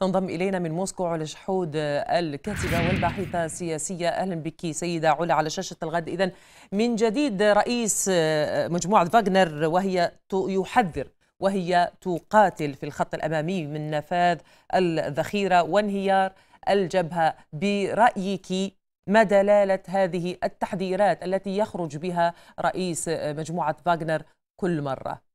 تنضم إلينا من موسكو علا شحود آه، الكاتبة والباحثة السياسية أهلا بك سيدة علا على شاشة الغد إذا من جديد رئيس آه، مجموعة فاغنر وهي يحذر وهي تقاتل في الخط الأمامي من نفاذ الذخيرة وانهيار الجبهة برأيك ما دلالة هذه التحذيرات التي يخرج بها رئيس آه، مجموعة فاغنر كل مرة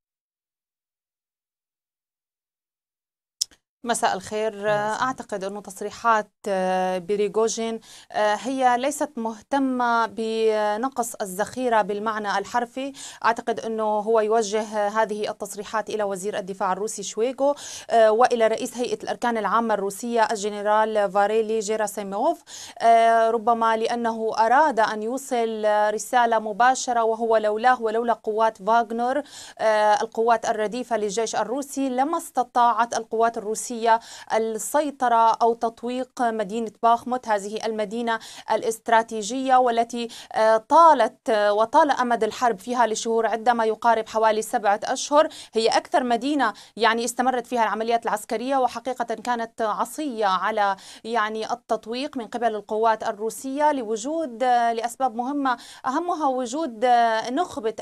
مساء الخير أعتقد أن تصريحات آه، بريغوجين آه، هي ليست مهتمة بنقص الذخيرة بالمعنى الحرفي أعتقد أنه هو يوجه هذه التصريحات إلى وزير الدفاع الروسي شويغو آه، وإلى رئيس هيئة الأركان العامة الروسية الجنرال فاريلي جيراسيموف ربما لأنه أراد أن يوصل رسالة مباشرة وهو لولاه ولولا قوات فاغنر القوات الرديفة للجيش الروسي لما استطاعت القوات الروسية الروسية السيطرة أو تطويق مدينة باخموت هذه المدينة الاستراتيجية والتي آه، طالت آه، وطال أمد الحرب فيها لشهور عدة ما يقارب حوالي سبعة أشهر هي أكثر مدينة يعني استمرت فيها العمليات العسكرية وحقيقة كانت عصية على يعني التطويق من قبل القوات الروسية لوجود آه، لأسباب مهمة أهمها وجود نخبة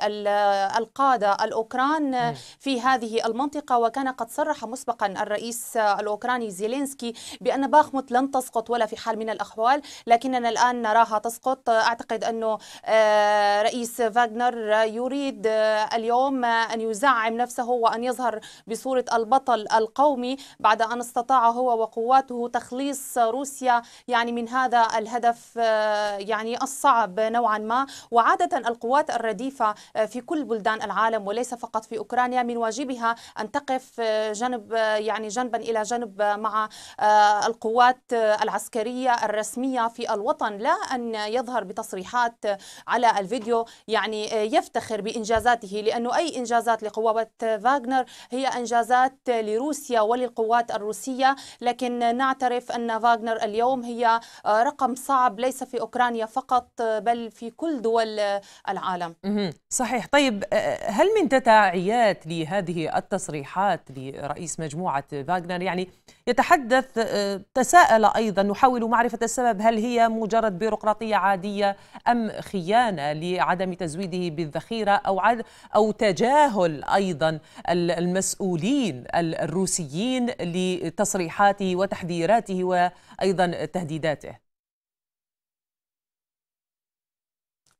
القادة الأوكران في هذه المنطقة وكان قد صرح مسبقا الرئيس الأوكراني زيلينسكي بأن باخمت لن تسقط ولا في حال من الأحوال لكننا الآن نراها تسقط أعتقد أنه آه، رئيس فاغنر يريد آه، اليوم آه، أن يزعم نفسه وأن يظهر بصورة البطل القومي بعد أن استطاع هو وقواته تخليص روسيا يعني من هذا الهدف يعني الصعب نوعا ما وعادة القوات الرديفة في كل بلدان العالم وليس فقط في أوكرانيا من واجبها أن تقف جنب يعني جنبا إلى جانب مع آه، القوات العسكرية الرسمية في الوطن لا أن يظهر بتصريحات على الفيديو يعني آه، يفتخر بإنجازاته لأنه أي إنجازات لقوات فاغنر هي إنجازات لروسيا وللقوات الروسية لكن نعترف أن فاغنر اليوم هي آه، رقم صعب ليس في أوكرانيا فقط بل في كل دول العالم صحيح طيب هل من تداعيات لهذه التصريحات لرئيس مجموعة فاغنر يعني،, يعني يتحدث آه، تساءل أيضا نحاول معرفة السبب هل هي مجرد بيروقراطية عادية أم خيانة لعدم تزويده بالذخيرة أو, عد أو تجاهل أيضا المسؤولين الروسيين لتصريحاته وتحذيراته وأيضا تهديداته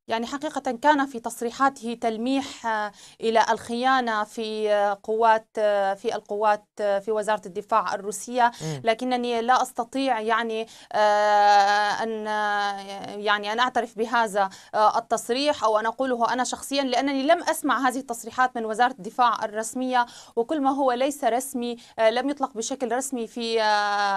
يعني حقيقة كان في تصريحاته تلميح آه، إلى الخيانة في آه، قوات آه، في القوات في وزارة الدفاع الروسية لكنني لا أستطيع يعني أن يعني أن أعترف بهذا التصريح أو أن أقوله أنا شخصيا لأنني لم أسمع هذه التصريحات من وزارة الدفاع الرسمية وكل ما هو ليس رسمي لم يطلق بشكل رسمي في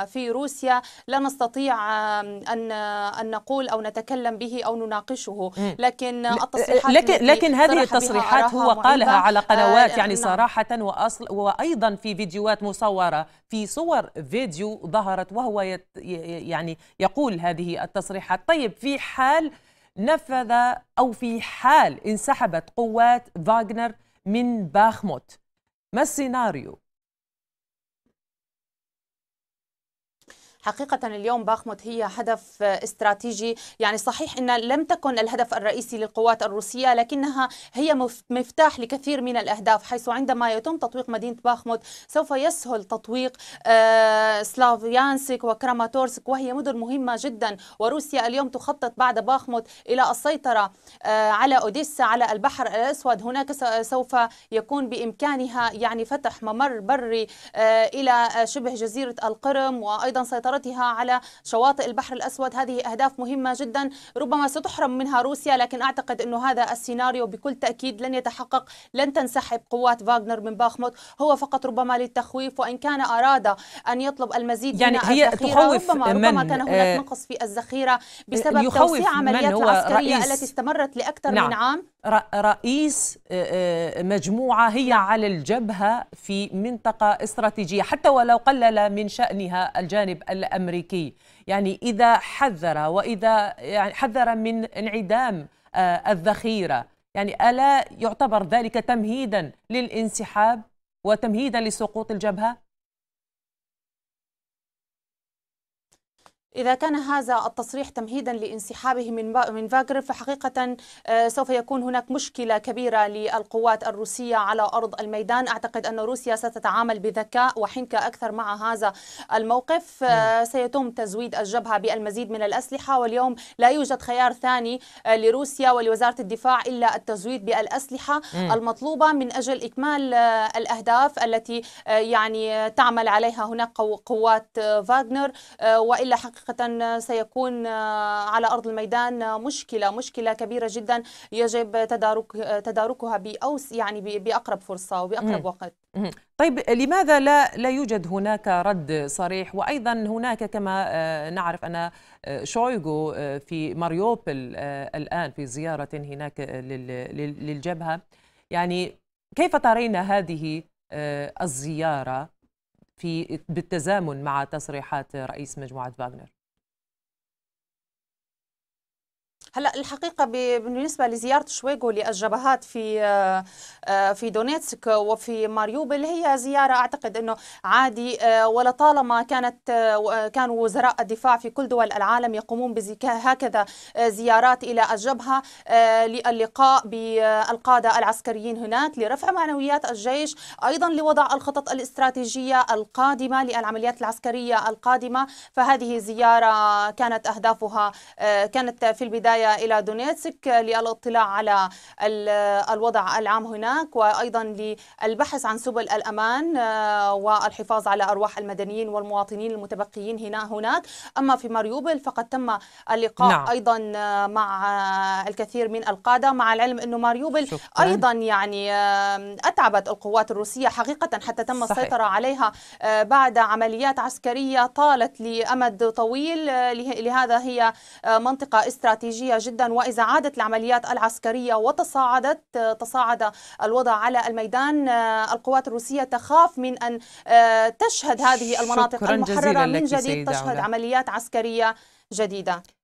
في روسيا لا نستطيع أن أن نقول أو نتكلم به أو نناقشه لكن التصريحات لكن لكن هذه التصريحات هو قالها على آه، قنوات يعني صراحه واصل وايضا في فيديوهات مصوره في صور فيديو ظهرت وهو يعني يقول هذه التصريحات طيب في حال نفذ او في حال انسحبت قوات فاغنر من باخموت ما السيناريو حقيقة اليوم باخموت هي هدف استراتيجي يعني صحيح أن لم تكن الهدف الرئيسي للقوات الروسية لكنها هي مفتاح لكثير من الأهداف حيث عندما يتم تطويق مدينة باخموت سوف يسهل تطويق آه، سلافيانسك وكراماتورسك وهي مدن مهمة جدا وروسيا اليوم تخطط بعد باخموت إلى السيطرة آه، على أوديسا على البحر الأسود هناك سوف يكون بإمكانها يعني فتح ممر بري آه، إلى شبه جزيرة القرم وأيضا سيطرة وسيطرتها على شواطئ البحر الأسود هذه أهداف مهمة جدا ربما ستحرم منها روسيا لكن أعتقد أنه هذا السيناريو بكل تأكيد لن يتحقق لن تنسحب قوات فاغنر من باخموت هو فقط ربما للتخويف وإن كان أراد أن يطلب المزيد يعني من هي تخوف ربما, من ربما كان هناك آه، نقص في الذخيرة بسبب توسيع عمليات العسكرية التي استمرت لأكثر نعم. من عام رئيس آه، آه، مجموعة هي على الجبهة في منطقة استراتيجية حتى ولو قلل من شأنها الجانب الأمريكي يعني إذا حذر وإذا يعني حذر من انعدام آه، الذخيرة يعني ألا يعتبر ذلك تمهيدا للانسحاب وتمهيدا لسقوط الجبهة؟ إذا كان هذا التصريح تمهيدا لانسحابه من من فاغر فحقيقة آه، سوف يكون هناك مشكلة كبيرة للقوات الروسية على أرض الميدان أعتقد أن روسيا ستتعامل بذكاء وحنكة أكثر مع هذا الموقف آه، نعم. سيتم تزويد الجبهة بالمزيد من الأسلحة واليوم لا يوجد خيار ثاني آه، لروسيا ولوزارة الدفاع إلا التزويد بالأسلحة المطلوبة من أجل إكمال الأهداف التي يعني تعمل عليها هناك قوات فاغنر وإلا حقيقة حقيقة سيكون آه، على أرض الميدان آه، مشكلة مشكلة كبيرة جدا يجب تدارك آه، تداركها بأوس يعني بأقرب فرصة وبأقرب وقت طيب لماذا لا لا يوجد هناك رد صريح وايضا هناك كما نعرف ان شويغو في ماريوبل الان في زياره هناك للجبهه يعني كيف ترين هذه الزياره في بالتزامن مع تصريحات رئيس مجموعه فاغنر هلا الحقيقه بالنسبه لزياره شويغو للجبهات في آه، آه، في دونيتسك وفي ماريوبل هي زياره اعتقد انه عادي آه، ولطالما كانت كانوا وزراء الدفاع في كل دول العالم يقومون هكذا زيارات الى الجبهه للقاء بالقاده العسكريين هناك لرفع معنويات الجيش ايضا لوضع الخطط الاستراتيجيه القادمه للعمليات العسكريه القادمه فهذه زياره كانت اهدافها كانت في البدايه البداية إلى دونيتسك للاطلاع على الوضع العام هناك وأيضا للبحث عن سبل الأمان آه، والحفاظ على أرواح المدنيين والمواطنين المتبقيين هنا هناك أما في ماريوبل فقد تم اللقاء نعم. أيضا آه، مع الكثير من القادة مع العلم أنه ماريوبل شكرا. أيضا يعني أتعبت القوات الروسية حقيقة حتى تم صحيح. السيطرة عليها آه، بعد عمليات عسكرية طالت لأمد طويل لهذا هي منطقة استراتيجية قوية جدا وإذا عادت العمليات العسكرية وتصاعدت تصاعد الوضع على الميدان آه، القوات الروسية تخاف من أن آه، تشهد هذه المناطق المحررة من جديد تشهد عمليات عسكرية جديدة